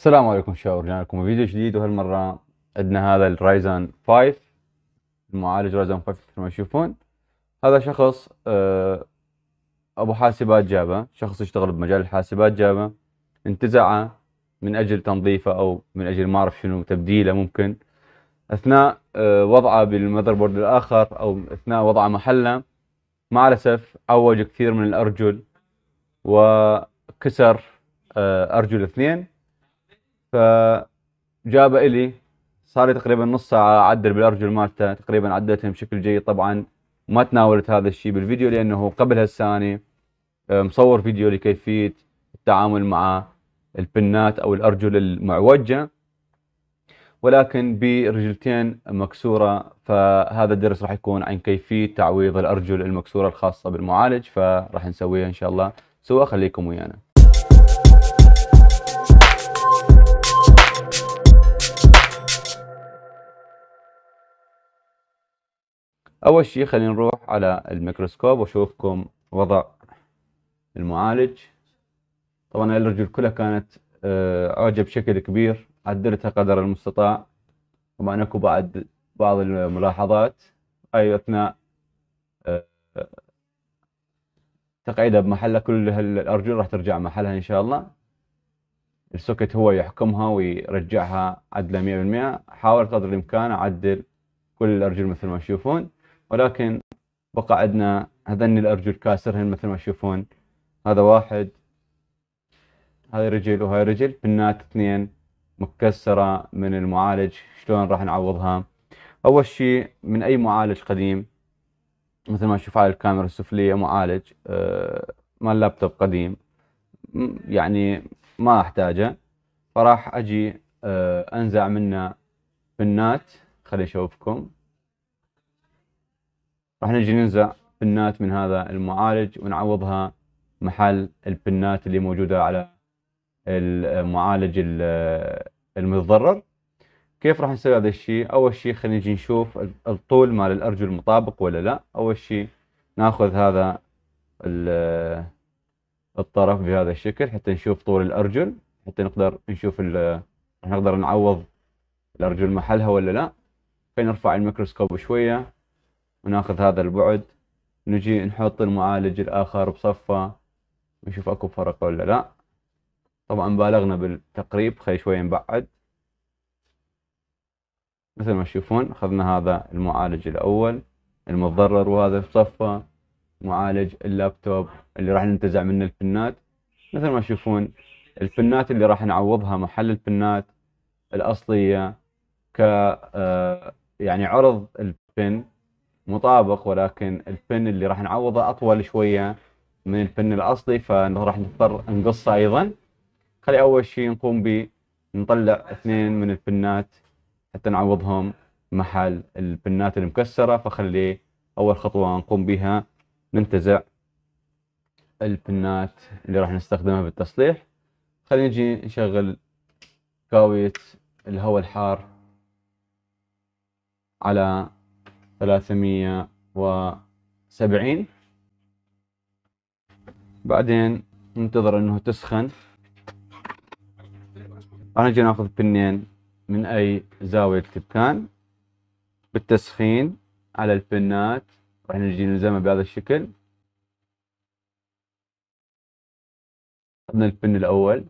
السلام عليكم شباب رجعنا لكم فيديو جديد وهالمرة عندنا هذا الرايزن 5 المعالج رايزن 5 مثل ما تشوفون هذا شخص آه، ابو حاسبات جابه شخص يشتغل بمجال الحاسبات جابه انتزعه من اجل تنظيفه او من اجل ما اعرف شنو تبديله ممكن اثناء آه، وضعه بالمذر بورد الاخر او اثناء وضعه محله مع الاسف عوج كثير من الارجل وكسر آه، ارجل اثنين فجاب الي صار لي تقريبا نص ساعه اعدل بالارجل مالته تقريبا عدلتهم بشكل جيد طبعا ما تناولت هذا الشيء بالفيديو لانه قبل هالساني آه، مصور فيديو لكيفيه التعامل مع البنات او الارجل المعوجه ولكن برجلتين مكسوره فهذا الدرس راح يكون عن كيفيه تعويض الارجل المكسوره الخاصه بالمعالج فراح نسويها ان شاء الله سوا خليكم ويانا أول شيء خلينا نروح على الميكروسكوب وأشوفكم وضع المعالج طبعا الرجل كلها كانت آه، أعجب بشكل كبير عدلتها قدر المستطاع طبعا أكو بعد بعض الملاحظات أي أثناء آه، تقعيدها بمحلها كل الأرجل راح ترجع محلها إن شاء الله السوكت هو يحكمها ويرجعها عدلة 100% حاولت قدر الإمكان أعدل كل الأرجل مثل ما تشوفون ولكن بقى عندنا هذني الأرجل كاسرهن مثل ما تشوفون هذا واحد هاي رجل وهاي رجل بنات اثنين مكسرة من المعالج شلون راح نعوضها أول شيء من أي معالج قديم مثل ما تشوف على الكاميرا السفلية معالج آه مال لابتوب قديم يعني ما أحتاجه فراح أجي آه أنزع منه بنات خليني أشوفكم راح نجي ننزع بنات من هذا المعالج ونعوضها محل البنات اللي موجودة على المعالج المتضرر كيف راح نسوي هذا الشيء اول شيء خلينا نجي نشوف الطول مال الارجل مطابق ولا لا اول شيء ناخذ هذا الطرف بهذا الشكل حتى نشوف طول الارجل حتى نقدر نشوف نقدر نعوض الارجل محلها ولا لا خلينا نرفع الميكروسكوب شويه وناخذ هذا البعد نجي نحط المعالج الآخر بصفه ونشوف اكو فرق ولا لا طبعا بالغنا بالتقريب خلي شوي نبعد مثل ما تشوفون اخذنا هذا المعالج الاول المتضرر وهذا بصفه معالج اللابتوب اللي راح ننتزع منه الفنات مثل ما تشوفون الفنات اللي راح نعوضها محل الفنات الاصليه ك آه، يعني عرض البن مطابق ولكن البن اللي راح نعوضه اطول شويه من البن الاصلي فراح نضطر نقصه ايضا خلي اول شيء نقوم ب نطلع اثنين من البنات حتى نعوضهم محل البنات المكسره فخلي اول خطوه نقوم بها ننتزع البنات اللي راح نستخدمها بالتصليح خلينا نجي نشغل كاوية الهواء الحار على ثلاثمية وسبعين بعدين ننتظر انه تسخن راح نجي ناخذ بنين من اي زاوية تبكان بالتسخين على البنات راح نجي نلزمها بهذا الشكل اخذنا البن الاول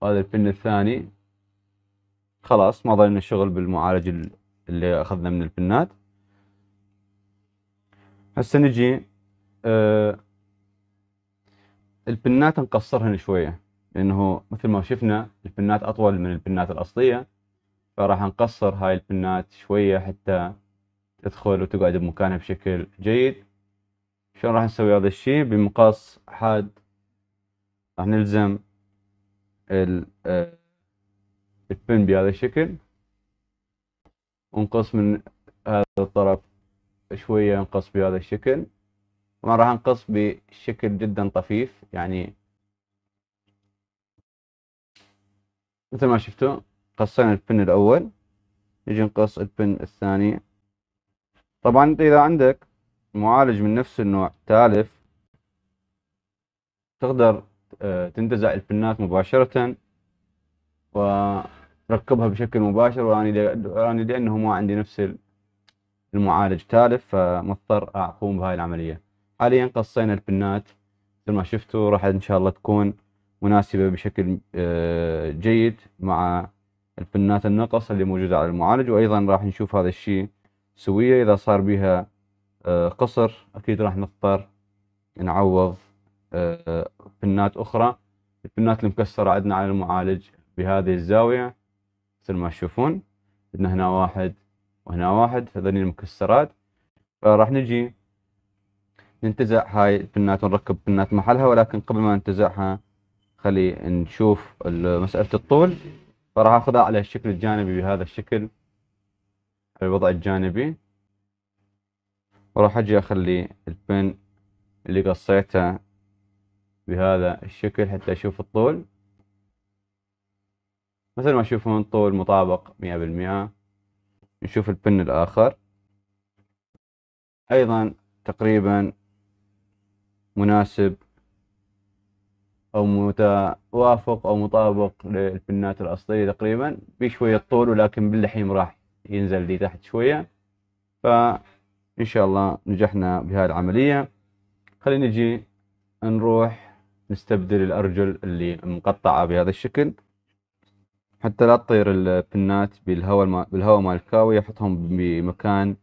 وهذا البن الثاني خلاص ما ظلنا الشغل بالمعالج اللي اخذنا من البنات هسه نجي آه البنات نقصرهن شوية لأنه مثل ما شفنا البنات أطول من البنات الأصلية فراح نقصر هاي البنات شوية حتى تدخل وتقعد بمكانها بشكل جيد شلون راح نسوي هذا الشيء بمقص حاد راح نلزم آه، البن بهذا الشكل ونقص من هذا الطرف شوية نقص بهذا الشكل طبعا راح انقص بشكل جدا طفيف يعني مثل ما شفتوا قصينا البن الأول نجي نقص البن الثاني طبعا انت إذا عندك معالج من نفس النوع تالف تقدر آه، تنتزع البنات مباشرة و ركبها بشكل مباشر وأنا لأنه ما عندي نفس المعالج تالف فمضطر أقوم بهاي العملية حاليا قصينا البنات مثل ما شفتوا راح إن شاء الله تكون مناسبة بشكل آه، جيد مع البنات النقص اللي موجودة على المعالج وأيضا راح نشوف هذا الشيء سوية إذا صار بها آه، قصر أكيد راح نضطر نعوض آه، بنات أخرى البنات المكسرة عندنا على المعالج بهذه الزاوية مثل ما تشوفون عندنا هنا واحد وهنا واحد هذني المكسرات فراح نجي ننتزع هاي البنات ونركب بنات محلها ولكن قبل ما ننتزعها خلي نشوف مسألة الطول فراح اخذها على الشكل الجانبي بهذا الشكل الوضع الجانبي وراح اجي اخلي البن اللي قصيته بهذا الشكل حتى اشوف الطول مثل ما تشوفون طول مطابق مئة بالمئة نشوف البن الآخر أيضا تقريبا مناسب أو متوافق أو مطابق للبنات الأصلية تقريبا بشوية طول ولكن باللحيم راح ينزل لي تحت شوية فإن شاء الله نجحنا بهاي العملية خلينا نجي نروح نستبدل الأرجل اللي مقطعة بهذا الشكل حتى لا تطير البنات بالهواء بالهواء مال الكاوي احطهم بمكان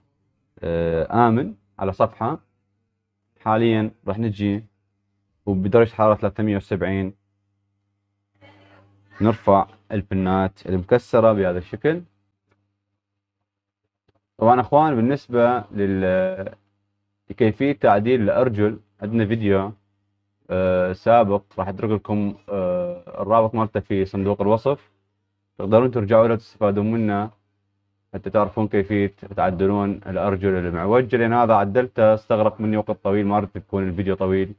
آه، امن على صفحه حاليا راح نجي وبدرجه حراره 370 نرفع البنات المكسره بهذا الشكل طبعا اخوان بالنسبه لل لكيفيه تعديل الارجل عندنا فيديو آه، سابق راح اترك لكم آه، الرابط مالته في صندوق الوصف تقدرون ترجعوا له تستفادون منه حتى تعرفون كيفية تعدلون الأرجل المعوجة لأن هذا عدلته استغرق مني وقت طويل ما أردت يكون الفيديو طويل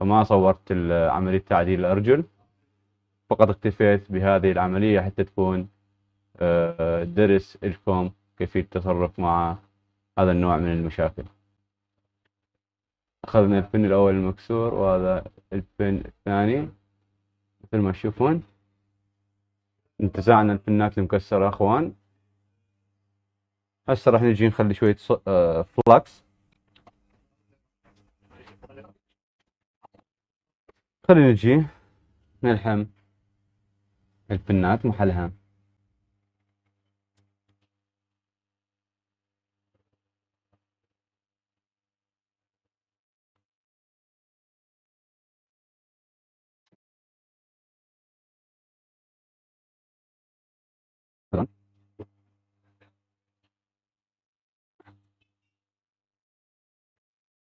فما صورت عملية تعديل الأرجل فقط اكتفيت بهذه العملية حتى تكون آه، درس لكم كيفية التصرف مع هذا النوع من المشاكل أخذنا البن الأول المكسور وهذا البن الثاني مثل ما تشوفون انتزعنا البنات المكسرة اخوان هسه راح نجي نخلي شوية فلكس آه، خلينا نجي نلحم البنات محلها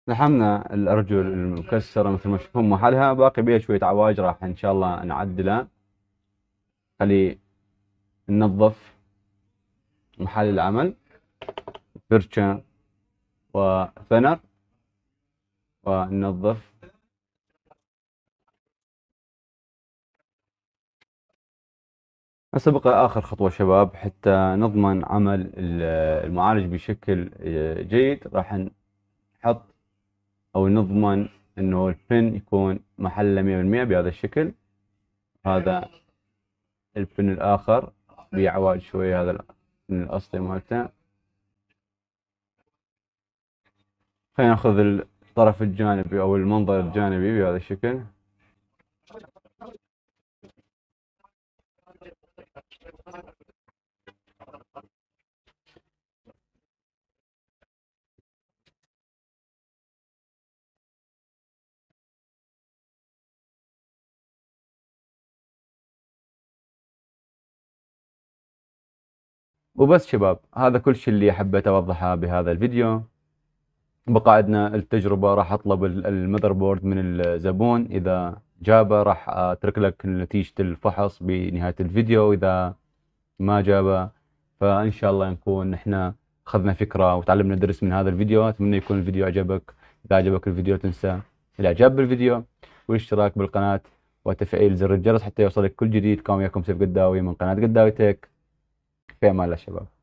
لحمنا الارجل المكسره مثل ما تشوفون محلها باقي بيها شويه عواج راح ان شاء الله نعدلها خلي ننظف محل العمل فرشه وثنر وننظف هسه بقى آخر خطوة شباب حتى نضمن عمل المعالج بشكل جيد راح نحط او نضمن انه الفن يكون محله 100% بهذا الشكل هذا الفن الاخر بيعواد شوي هذا الفن الاصلي مالته خلينا ناخذ الطرف الجانبي او المنظر الجانبي بهذا الشكل وبس شباب هذا كل شيء اللي حبيت اوضحه بهذا الفيديو بقاعدنا التجربة راح اطلب المذر بورد من الزبون اذا جابه راح اترك لك نتيجة الفحص بنهاية الفيديو اذا ما جابه فان شاء الله نكون احنا اخذنا فكرة وتعلمنا درس من هذا الفيديو اتمنى يكون الفيديو عجبك اذا عجبك الفيديو تنسى الاعجاب بالفيديو والاشتراك بالقناة وتفعيل زر الجرس حتى يوصلك كل جديد كان وياكم سيف قداوي من قناة قداوي تك पे आम्हाला शबाब